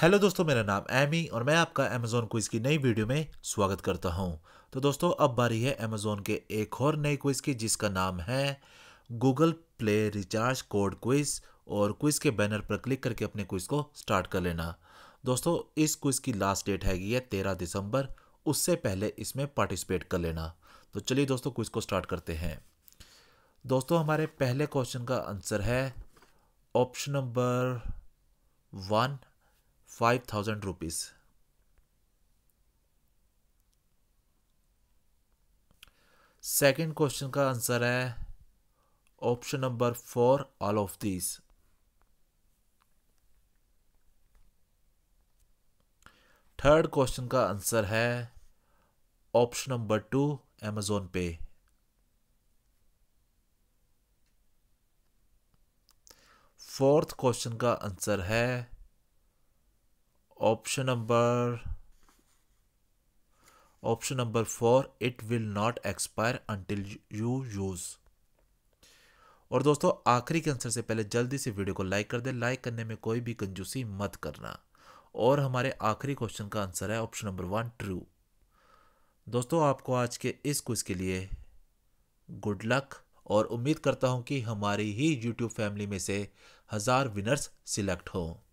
hello दोस्तों मेरा नाम एमी और मैं आपका अमेजोन क्विज़ की नई वीडियो में स्वागत करता हूं तो दोस्तों अब बारी है अमेजोन के एक और नई क्विज़ की जिसका नाम है Google Play recharge code quiz और क्विज़ के बैनर पर क्लिक करके अपने क्विज़ को स्टार्ट कर लेना दोस्तों इस क्विज़ की लास्ट डेट हैगी है तेरह दिसंबर उससे पहले इसमें पार्टिसिपेट कर लेना तो चलिए दोस्तों क्विज़ को स्टार्ट करते हैं दोस्तों हमारे पहले क्वेश्चन का आंसर है option number one five thousand rupees second question का आंसर है option number four all of this third question का आंसर है ऑप्शन नंबर टू एमेजोन पे फोर्थ क्वेश्चन का आंसर है option number option number four it will not expire until you use और दोस्तों आखिरी के आंसर से पहले जल्दी से वीडियो को लाइक कर दे लाइक करने में कोई भी कंजूसी मत करना और हमारे आखिरी क्वेश्चन का आंसर है ऑप्शन नंबर वन ट्रू दोस्तों आपको आज के इस क्विज के लिए गुड लक और उम्मीद करता हूं कि हमारी ही यूट्यूब फैमिली में से हज़ार विनर्स सिलेक्ट हों